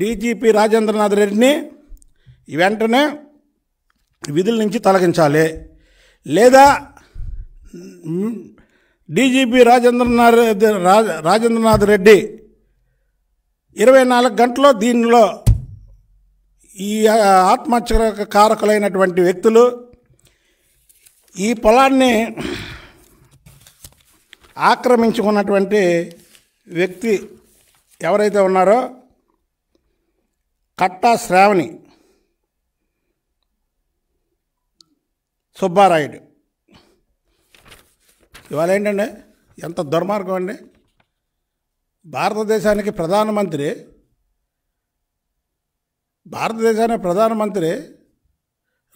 DGP Rajendranath రెడ్డిని వెంటనే విధుల నుంచి తొలగించాలి లేదా డీజీపీ రాజేంద్రనాథ్ రాజేంద్రనాథ్ రెడ్డి ఇరవై నాలుగు గంటలో దీనిలో ఈ ఆత్మహత్య కారకులైనటువంటి వ్యక్తులు ఈ పొలాన్ని ఆక్రమించుకున్నటువంటి వ్యక్తి ఎవరైతే ఉన్నారో కట్టా శ్రావణి సుబ్బారాయుడు ఇవాళ ఏంటండి ఎంత దుర్మార్గం అండి భారతదేశానికి ప్రధానమంత్రి భారతదేశానికి ప్రధానమంత్రి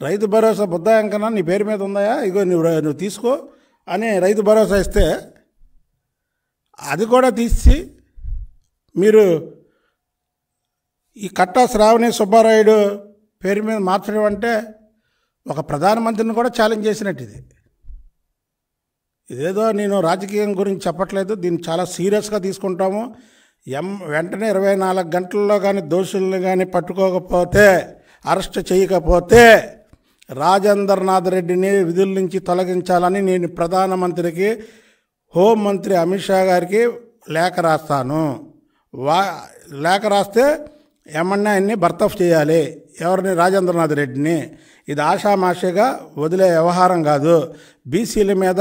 రైతు భరోసా బుద్ధాయంకన నీ పేరు మీద ఉందాయా ఇగో నువ్వు నువ్వు తీసుకో అని రైతు భరోసా ఇస్తే అది కూడా తీసి మీరు ఈ కట్టా శ్రావణి సుబ్బారాయుడు పేరు మీద మార్చడం అంటే ఒక ప్రధానమంత్రిని కూడా ఛాలెంజ్ చేసినట్టు ఇది ఇదేదో నేను రాజకీయం గురించి చెప్పట్లేదు దీన్ని చాలా సీరియస్గా తీసుకుంటాము ఎం వెంటనే ఇరవై నాలుగు గంటల్లో కానీ దోషుల్ని కానీ పట్టుకోకపోతే అరెస్ట్ చేయకపోతే రాజేంద్రనాథ్ రెడ్డిని విధుల నుంచి తొలగించాలని నేను ప్రధానమంత్రికి హోంమంత్రి అమిత్ షా గారికి లేఖ రాస్తాను వా లేఖ రాస్తే ఎమ్మెన్యేని బర్త్ చేయాలి ఎవరిని రాజేంద్రనాథ్ రెడ్డిని ఇది ఆషామాషిగా వదిలే వ్యవహారం కాదు బీసీల మీద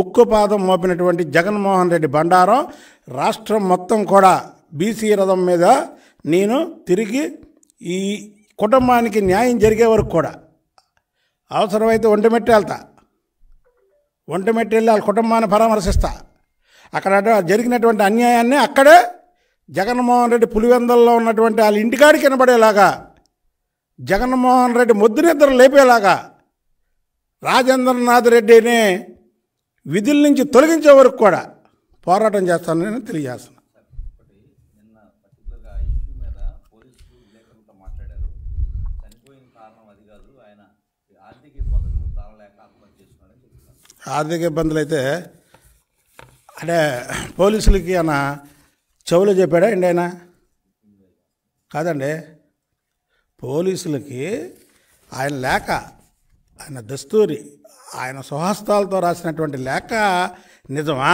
ఉక్కుపాదం మోపినటువంటి జగన్మోహన్ రెడ్డి బండారం రాష్ట్రం మొత్తం కూడా బీసీ రథం మీద నేను తిరిగి ఈ కుటుంబానికి న్యాయం జరిగే వరకు కూడా అవసరమైతే ఒంటిమెట్టి వెళ్తా ఒంటిమెట్టి వెళ్ళి వాళ్ళ కుటుంబాన్ని పరామర్శిస్తా అక్కడ జరిగినటువంటి అన్యాయాన్ని అక్కడే జగన్మోహన్ రెడ్డి పులివెందల్లో ఉన్నటువంటి వాళ్ళ ఇంటికాడి కనబడేలాగా జగన్మోహన్ రెడ్డి ముద్దునిద్దరు లేపేలాగా రాజేంద్రనాథ్ రెడ్డిని విధుల నుంచి తొలగించే వరకు కూడా పోరాటం చేస్తానని నేను తెలియజేస్తున్నాను ఆర్థిక ఇబ్బందులు అయితే అంటే పోలీసులకి అన్న చెవులు చెప్పాడా అండి ఆయన కాదండి పోలీసులకి ఆయన లేఖ ఆయన దస్తూరి ఆయన సుహస్తాలతో రాసినటువంటి లేఖ నిజమా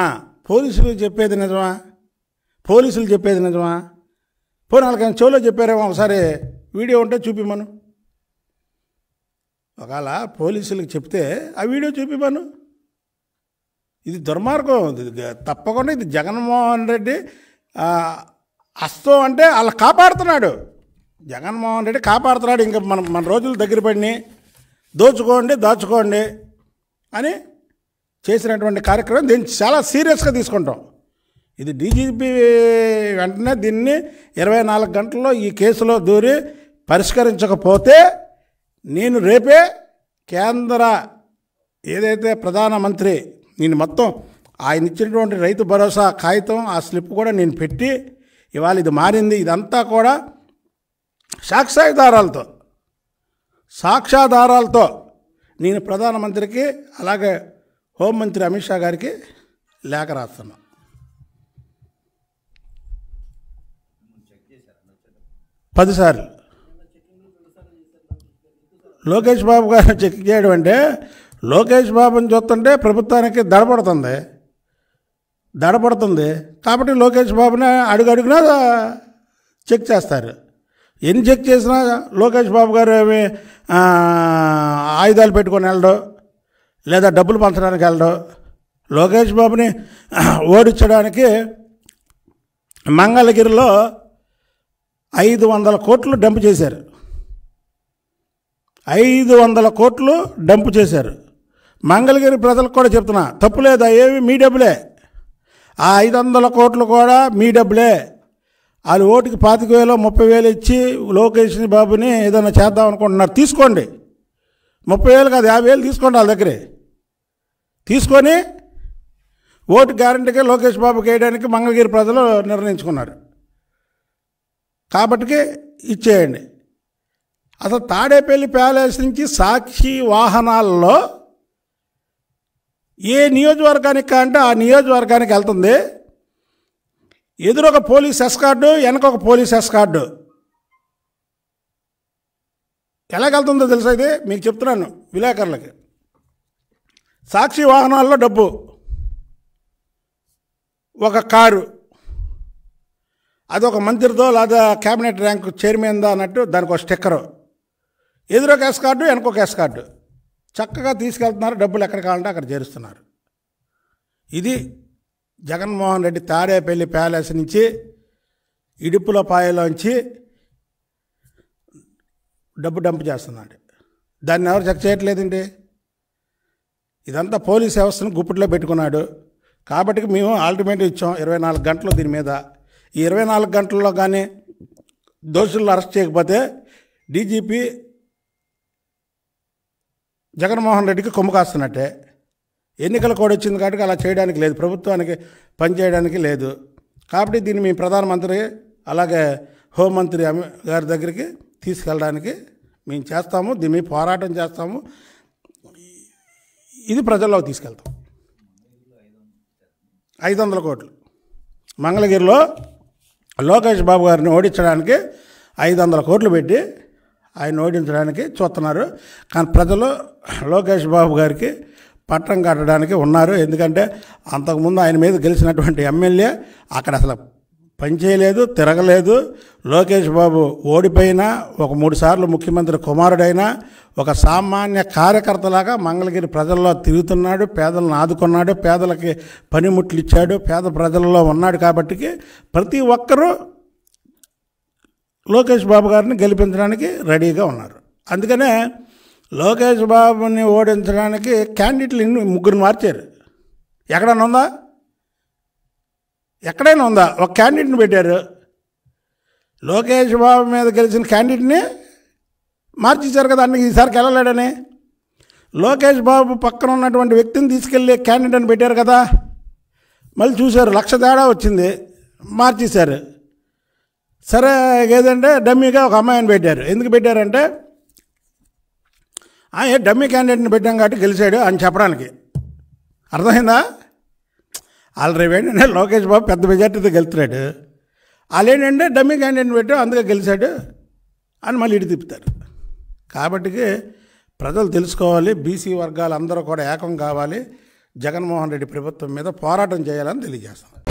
పోలీసులు చెప్పేది నిజమా పోలీసులు చెప్పేది నిజమా పోనీ చెవులో చెప్పారేమో ఒకసారి వీడియో ఉంటే చూపిమ్మను ఒకవేళ పోలీసులకు చెప్తే ఆ వీడియో చూపిమ్మను ఇది దుర్మార్గం తప్పకుండా ఇది జగన్మోహన్ రెడ్డి అస్తం అంటే అలా కాపాడుతున్నాడు జగన్మోహన్ రెడ్డి కాపాడుతున్నాడు ఇంకా మన మన రోజులు దగ్గర పడిని దోచుకోండి దాచుకోండి అని చేసినటువంటి కార్యక్రమం దీన్ని చాలా సీరియస్గా తీసుకుంటాం ఇది డీజీపీ వెంటనే దీన్ని ఇరవై నాలుగు గంటల్లో ఈ కేసులో దూరి పరిష్కరించకపోతే నేను రేపే కేంద్ర ఏదైతే ప్రధానమంత్రి నేను మొత్తం ఆయన ఇచ్చినటువంటి రైతు భరోసా కాగితం ఆ స్లిప్ కూడా నేను పెట్టి ఇవాళ ఇది మారింది ఇదంతా కూడా సాక్ష్యాధారాలతో సాక్ష్యాధారాలతో నేను ప్రధానమంత్రికి అలాగే హోంమంత్రి అమిత్ షా గారికి లేఖ రాస్తున్నా పదిసార్లు లోకేష్ బాబు గారు చెక్ చేయడం అంటే లోకేష్ బాబుని చూస్తుంటే ప్రభుత్వానికి దడపడుతుంది దడపడుతుంది కాబట్టి లోకేష్ బాబుని అడుగడుగునా చెక్ చేస్తారు ఎన్ని చెక్ చేసినా లోకేష్ బాబు గారు ఏమి ఆయుధాలు పెట్టుకొని వెళ్ళడం లేదా డబ్బులు పంచడానికి వెళ్ళడం లోకేష్ బాబుని ఓడించడానికి మంగళగిరిలో ఐదు వందల కోట్లు డంప్ చేశారు ఐదు వందల కోట్లు డంప్ చేశారు మంగళగిరి ప్రజలకు కూడా చెప్తున్నా లేదా ఏమి మీ డబ్బులే ఆ ఐదు వందల కోట్లు కూడా మీ డబ్బులే వాళ్ళు ఓటుకి పాతిక వేలు ముప్పై వేలు ఇచ్చి లోకేష్ బాబుని ఏదైనా చేద్దాం అనుకుంటున్నారు తీసుకోండి ముప్పై వేలు కాదు యాభై వేలు తీసుకోండి వాళ్ళ దగ్గరే తీసుకొని ఓటు గ్యారంటీకి లోకేష్ బాబు వేయడానికి మంగళగిరి ప్రజలు నిర్ణయించుకున్నారు కాబట్టి ఇచ్చేయండి అసలు తాడేపల్లి ప్యాలెస్ నుంచి సాక్షి వాహనాల్లో ఏ నియోజకవర్గానికి అంటే ఆ నియోజకవర్గానికి వెళ్తుంది ఎదురొక పోలీస్ ఎస్కార్డు వెనక ఒక పోలీస్ ఎస్కార్డు ఎలాగెళ్తుందో తెలుసా ఇది మీకు చెప్తున్నాను విలేకరులకి సాక్షి వాహనాల్లో డబ్బు ఒక కారు అదొక మంత్రితో లేదా క్యాబినెట్ ర్యాంక్ చైర్మన్దో అన్నట్టు దానికి ఒక స్టిక్కరు ఎదురొక ఎస్ కార్డు వెనకొక ఎస్ కార్డు చక్కగా తీసుకెళ్తున్నారు డబ్బులు ఎక్కడ కావాలంటే అక్కడ చేరుస్తున్నారు ఇది జగన్మోహన్ రెడ్డి తాడేపల్లి ప్యాలెస్ నుంచి ఇడుపుల పాయలోంచి డబ్బు డంప్ చేస్తున్నాడు దాన్ని ఎవరు చెక్ చేయట్లేదండి ఇదంతా పోలీస్ వ్యవస్థను గుప్పిట్లో పెట్టుకున్నాడు కాబట్టి మేము ఆల్టిమేట్ ఇచ్చాం ఇరవై నాలుగు గంటలు దీని మీద ఈ ఇరవై నాలుగు గంటల్లో కానీ దోషులను అరెస్ట్ చేయకపోతే డీజీపీ జగన్మోహన్ రెడ్డికి కొమ్ము కాస్తున్నట్టే ఎన్నికల కోడ్ వచ్చింది కాబట్టి అలా చేయడానికి లేదు ప్రభుత్వానికి పనిచేయడానికి లేదు కాబట్టి దీన్ని మీ ప్రధానమంత్రి అలాగే హోంమంత్రి గారి దగ్గరికి తీసుకెళ్ళడానికి మేము చేస్తాము దీన్ని పోరాటం చేస్తాము ఇది ప్రజల్లో తీసుకెళ్తాం ఐదు వందల కోట్లు మంగళగిరిలో లోకేష్ బాబు గారిని ఓడించడానికి ఐదు వందల కోట్లు పెట్టి ఆయన ఓడించడానికి చూస్తున్నారు కానీ ప్రజలు లోకేష్ బాబు గారికి పట్టం కట్టడానికి ఉన్నారు ఎందుకంటే అంతకుముందు ఆయన మీద గెలిచినటువంటి ఎమ్మెల్యే అక్కడ అసలు పనిచేయలేదు తిరగలేదు లోకేష్ బాబు ఓడిపోయినా ఒక మూడు సార్లు ముఖ్యమంత్రి కుమారుడైనా ఒక సామాన్య కార్యకర్తలాగా మంగళగిరి ప్రజల్లో తిరుగుతున్నాడు పేదలను ఆదుకున్నాడు పేదలకి పనిముట్లు ఇచ్చాడు పేద ప్రజల్లో ఉన్నాడు కాబట్టి ప్రతి ఒక్కరూ లోకేష్ బాబు గారిని గెలిపించడానికి రెడీగా ఉన్నారు అందుకనే లోకేష్ బాబుని ఓడించడానికి క్యాండిడేట్లు ఇన్ని ముగ్గురు మార్చారు ఎక్కడైనా ఉందా ఎక్కడైనా ఉందా ఒక క్యాండిడేట్ని పెట్టారు లోకేష్ బాబు మీద గెలిచిన క్యాండిడేట్ని మార్చిచ్చారు కదా అన్ని ఈసారికి వెళ్ళలేడని లోకేష్ బాబు పక్కన ఉన్నటువంటి వ్యక్తిని తీసుకెళ్ళి క్యాండిడేట్ అని పెట్టారు కదా మళ్ళీ చూశారు లక్ష తేడా వచ్చింది మార్చేశారు సరే ఏదంటే డమ్మీగా ఒక అమ్మాయిని పెట్టారు ఎందుకు పెట్టారంటే ఏ డమ్మీ క్యాండిడేట్ని పెట్టాం కాబట్టి గెలిచాడు అని చెప్పడానికి అర్థమైందా వాళ్ళు రేపు ఏంటంటే లోకేష్ బాబు పెద్ద మెజార్టీతో గెలుతున్నాడు వాళ్ళు ఏంటంటే డమ్మీ క్యాండిడేట్ని పెట్టాం అందుకే గెలిచాడు అని మళ్ళీ ఇటు తిప్పుతారు కాబట్టికి ప్రజలు తెలుసుకోవాలి బీసీ వర్గాలు అందరూ కూడా ఏకం కావాలి జగన్మోహన్ రెడ్డి ప్రభుత్వం మీద పోరాటం చేయాలని తెలియజేస్తాను